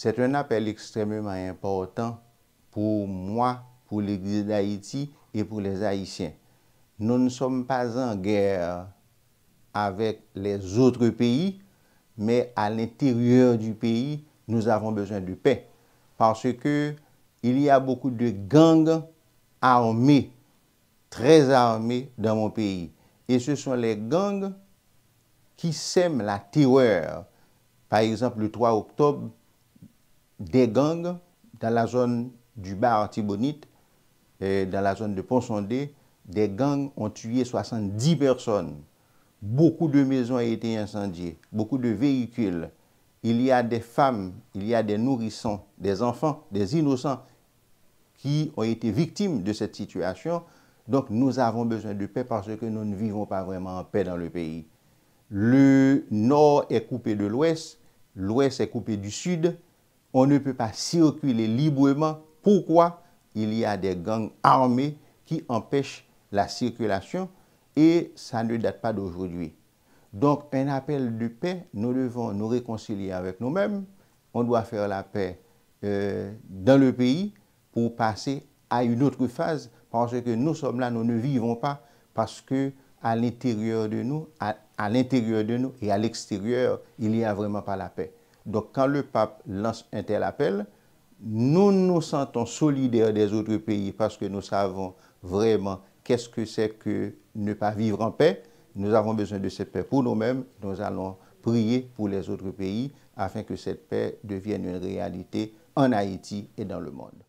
C'est un appel extrêmement important pour moi, pour l'Église d'Haïti et pour les Haïtiens. Nous ne sommes pas en guerre avec les autres pays, mais à l'intérieur du pays, nous avons besoin de paix. Parce que il y a beaucoup de gangs armés, très armés dans mon pays. Et ce sont les gangs qui sèment la terreur. Par exemple, le 3 octobre, des gangs dans la zone du bar Antibonite, dans la zone de Ponsondé, des gangs ont tué 70 personnes. Beaucoup de maisons ont été incendiées, beaucoup de véhicules. Il y a des femmes, il y a des nourrissons, des enfants, des innocents qui ont été victimes de cette situation. Donc nous avons besoin de paix parce que nous ne vivons pas vraiment en paix dans le pays. Le nord est coupé de l'ouest, l'ouest est coupé du sud, on ne peut pas circuler librement. Pourquoi Il y a des gangs armés qui empêchent la circulation et ça ne date pas d'aujourd'hui. Donc un appel de paix, nous devons nous réconcilier avec nous-mêmes. On doit faire la paix euh, dans le pays pour passer à une autre phase parce que nous sommes là, nous ne vivons pas parce que à l'intérieur de nous, à l'intérieur de nous et à l'extérieur, il n'y a vraiment pas la paix. Donc quand le pape lance un tel appel, nous nous sentons solidaires des autres pays parce que nous savons vraiment qu'est-ce que c'est que ne pas vivre en paix. Nous avons besoin de cette paix pour nous-mêmes. Nous allons prier pour les autres pays afin que cette paix devienne une réalité en Haïti et dans le monde.